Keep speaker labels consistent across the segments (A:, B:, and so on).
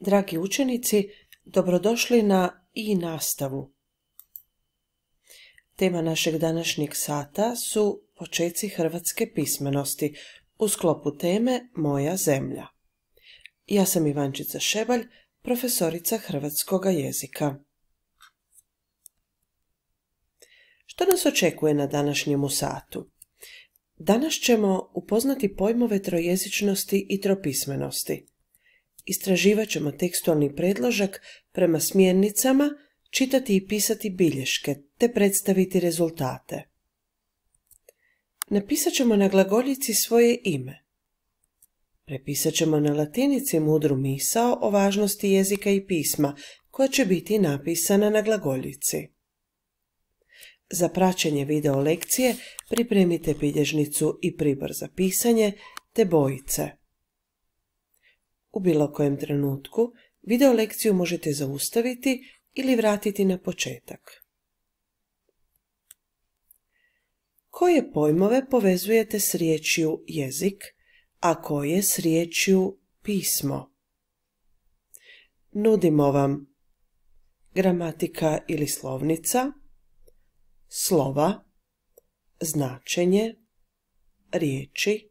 A: Dragi učenici, dobrodošli na i nastavu. Tema našeg današnjeg sata su počeci hrvatske pismenosti u sklopu teme Moja zemlja. Ja sam Ivančica Šebalj, profesorica hrvatskoga jezika. Što nas očekuje na današnjemu satu? Danas ćemo upoznati pojmove trojezičnosti i tropismenosti – Istraživat ćemo tekstualni predložak prema smjernicama, čitati i pisati bilješke, te predstaviti rezultate. Napisat ćemo na glagoljici svoje ime. Prepisat ćemo na latinici mudru misao o važnosti jezika i pisma, koja će biti napisana na glagoljici. Za praćenje video lekcije pripremite bilježnicu i pribor za pisanje te bojice u bilo kojem trenutku, video lekciju možete zaustaviti ili vratiti na početak. Koje pojmove povezujete s riječju jezik, a koje s riječju pismo? Nudimo vam gramatika ili slovnica, slova, značenje, riječi,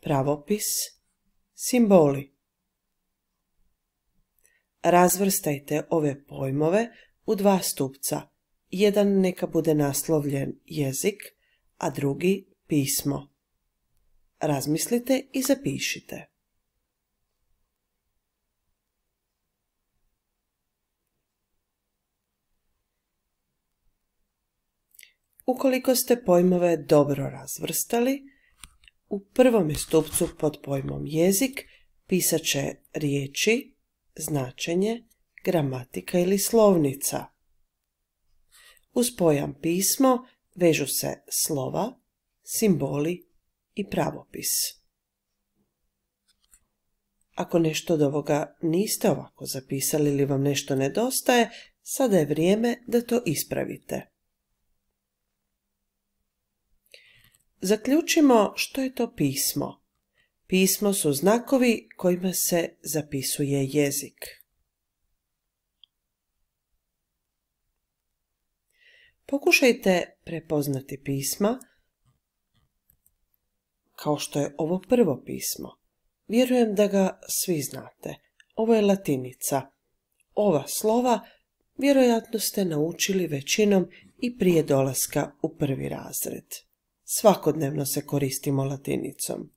A: pravopis, simboli razvrstajte ove pojmove u dva stupca. Jedan neka bude naslovljen jezik, a drugi pismo. Razmislite i zapišite. Ukoliko ste pojmove dobro razvrstali, u prvom stupcu pod pojmom jezik pisat će riječi značenje, gramatika ili slovnica. Uz pojam pismo vežu se slova, simboli i pravopis. Ako nešto od ovoga niste ovako zapisali ili vam nešto nedostaje, sada je vrijeme da to ispravite. Zaključimo što je to pismo. Pismo su znakovi kojima se zapisuje jezik. Pokušajte prepoznati pisma kao što je ovo prvo pismo. Vjerujem da ga svi znate. Ovo je latinica. Ova slova vjerojatno ste naučili većinom i prije dolaska u prvi razred. Svakodnevno se koristimo latinicom.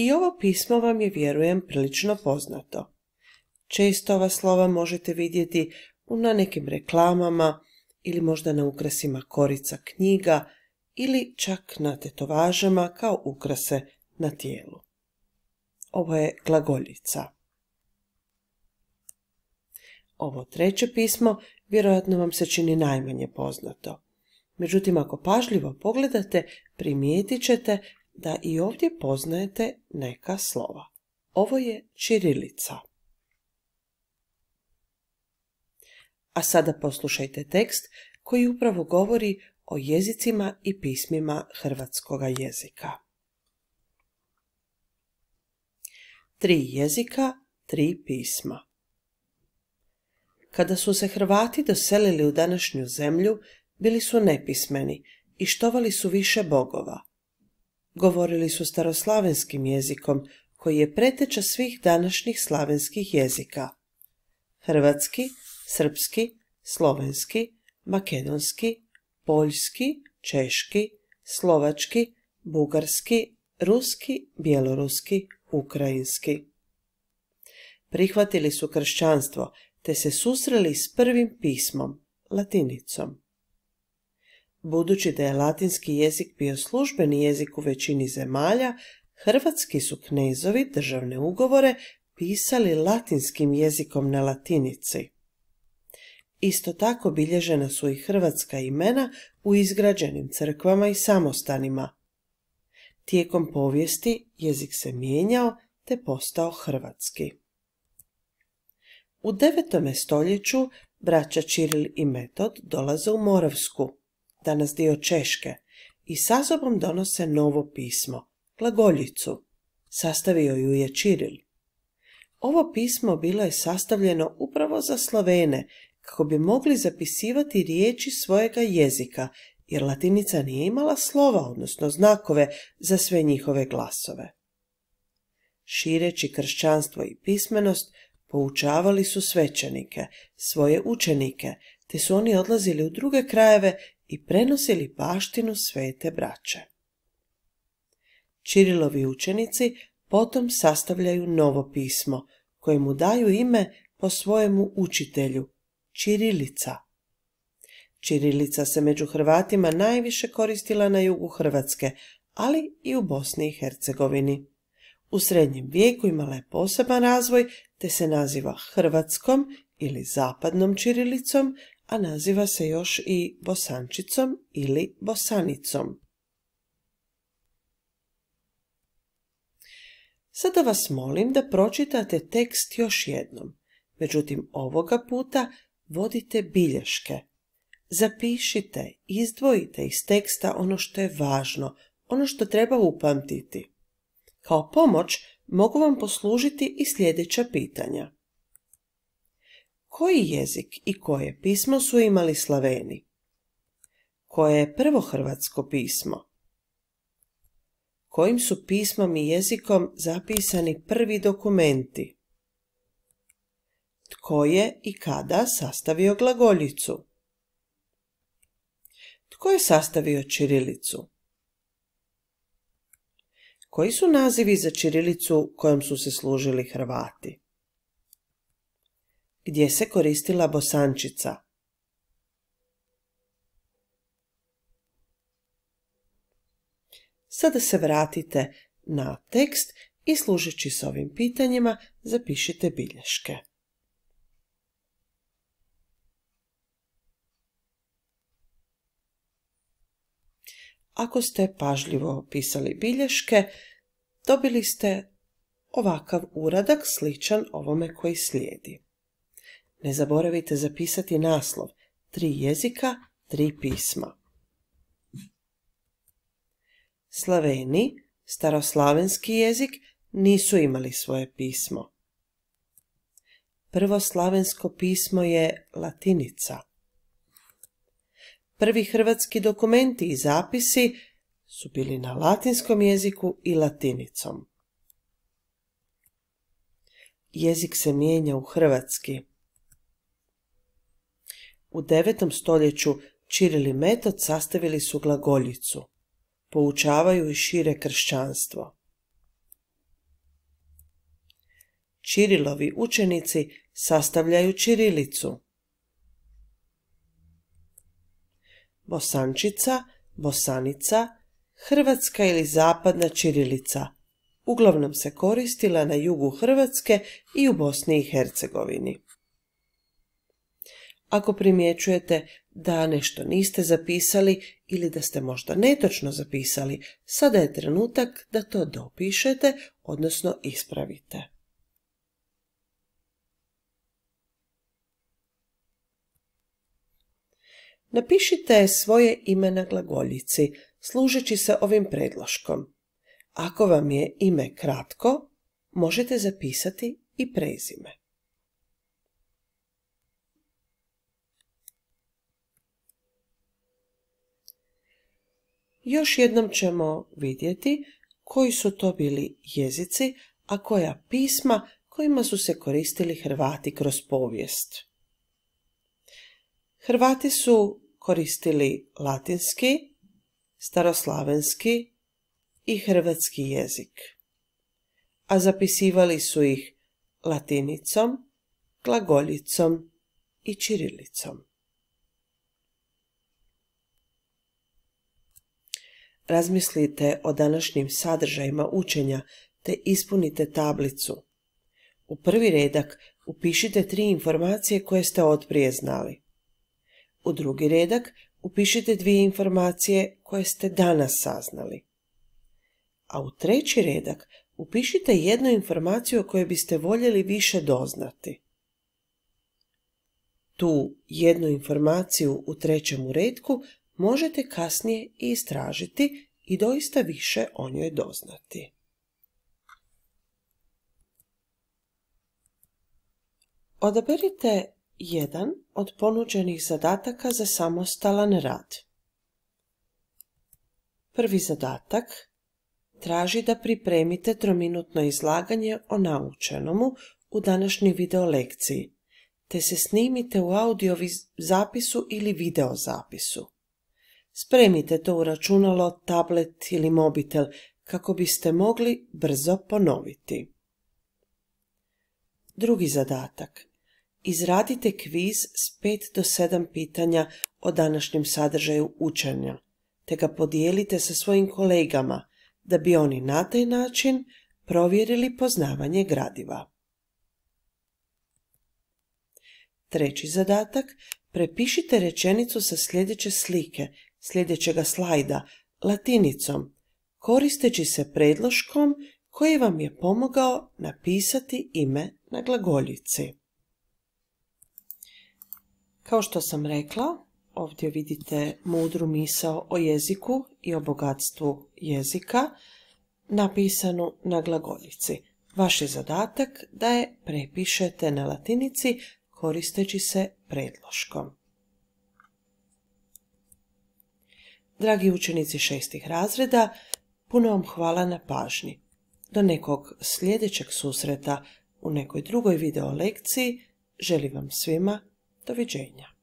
A: I ovo pismo vam je, vjerujem, prilično poznato. Često ova slova možete vidjeti na nekim reklamama ili možda na ukrasima korica knjiga ili čak na tetovažama kao ukrase na tijelu. Ovo je glagoljica. Ovo treće pismo vjerojatno vam se čini najmanje poznato. Međutim, ako pažljivo pogledate, primijetit ćete da i ovdje poznajete neka slova. Ovo je čirilica. A sada poslušajte tekst koji upravo govori o jezicima i pismima hrvatskoga jezika. Tri jezika, tri pisma. Kada su se Hrvati doselili u današnju zemlju, bili su nepismeni i štovali su više bogova govorili su staroslavenskim jezikom, koji je preteča svih današnjih slavenskih jezika. Hrvatski, srpski, slovenski, makedonski, poljski, češki, slovački, bugarski, ruski, bjeloruski, ukrajinski. Prihvatili su kršćanstvo, te se susreli s prvim pismom, latinicom. Budući da je latinski jezik bio službeni jezik u većini zemalja, hrvatski su knezovi državne ugovore pisali latinskim jezikom na latinici. Isto tako bilježena su i hrvatska imena u izgrađenim crkvama i samostanima. Tijekom povijesti jezik se mijenjao te postao hrvatski. U 9. stoljeću braća Čiril i Metod dolaze u Moravsku danas dio Češke, i sa sobom donose novo pismo, glagoljicu. Sastavio ju je Čiril. Ovo pismo bilo je sastavljeno upravo za Slovene, kako bi mogli zapisivati riječi svojega jezika, jer latinica nije imala slova, odnosno znakove, za sve njihove glasove. Šireći kršćanstvo i pismenost, poučavali su svećenike, svoje učenike, te su oni odlazili u druge krajeve i prenosili baštinu svete braće. Čirilovi učenici potom sastavljaju novo pismo, koje mu daju ime po svojemu učitelju, Čirilica. Čirilica se među Hrvatima najviše koristila na jugu Hrvatske, ali i u Bosni i Hercegovini. U srednjem vijeku imala je poseban razvoj, te se naziva Hrvatskom ili zapadnom čirilicom, a naziva se još i bosančicom ili bosanicom. Sada vas molim da pročitate tekst još jednom, međutim ovoga puta vodite bilješke. Zapišite, izdvojite iz teksta ono što je važno, ono što treba upamtiti. Kao pomoć mogu vam poslužiti i sljedeća pitanja. Koji jezik i koje pismo su imali Slaveni? Koje je prvo hrvatsko pismo? Kojim su pismom i jezikom zapisani prvi dokumenti? Tko je i kada sastavio glagoljicu? Tko je sastavio čirilicu? Koji su nazivi za čirilicu kojom su se služili Hrvati? gdje se koristila bosančica. Sada se vratite na tekst i služeći s ovim pitanjima zapišite bilješke. Ako ste pažljivo pisali bilješke, dobili ste ovakav uradak sličan ovome koji slijedi. Ne zaboravite zapisati naslov Tri jezika, tri pisma. Slaveni, staroslavenski jezik, nisu imali svoje pismo. Prvo slavensko pismo je latinica. Prvi hrvatski dokumenti i zapisi su bili na latinskom jeziku i latinicom. Jezik se mijenja u hrvatski. U 9. stoljeću Čirili Metod sastavili su glagoljicu. Poučavaju i šire kršćanstvo. Čirilovi učenici sastavljaju Čirilicu. Bosančica, Bosanica, Hrvatska ili zapadna Čirilica – uglavnom se koristila na jugu Hrvatske i u Bosni i Hercegovini. Ako primjećujete da nešto niste zapisali ili da ste možda netočno zapisali, sada je trenutak da to dopišete, odnosno ispravite. Napišite svoje ime na glagoljici, služeći se ovim predloškom. Ako vam je ime kratko, možete zapisati i prezime. Još jednom ćemo vidjeti koji su to bili jezici, a koja pisma kojima su se koristili Hrvati kroz povijest. Hrvati su koristili latinski, staroslavenski i hrvatski jezik, a zapisivali su ih latinicom, glagoljicom i čirilicom. razmislite o današnjim sadržajima učenja te ispunite tablicu. U prvi redak upišite tri informacije koje ste otprije znali. U drugi redak upišite dvije informacije koje ste danas saznali. A u treći redak upišite jednu informaciju o kojoj biste voljeli više doznati. Tu jednu informaciju u trećem redku možete kasnije i istražiti i doista više o njoj doznati. Odaberite jedan od ponuđenih zadataka za samostalan rad. Prvi zadatak traži da pripremite trominutno izlaganje o naučenomu u današnjoj video lekciji, te se snimite u audio zapisu ili video zapisu. Spremite to u računalo, tablet ili mobitel kako biste mogli brzo ponoviti. Drugi zadatak. Izradite kviz s 5 do 7 pitanja o današnjem sadržaju učenja, te ga podijelite sa svojim kolegama da bi oni na taj način provjerili poznavanje gradiva. Treći zadatak. Prepišite rečenicu sa sljedeće slike sljedećega slajda latinicom, koristeći se predloškom koji vam je pomogao napisati ime na glagoljici. Kao što sam rekla, ovdje vidite mudru misao o jeziku i o bogatstvu jezika napisanu na glagoljici. Vaš je zadatak da je prepišete na latinici koristeći se predloškom. Dragi učenici šestih razreda, puno vam hvala na pažnji. Do nekog sljedećeg susreta u nekoj drugoj video lekciji želim vam svima doviđenja.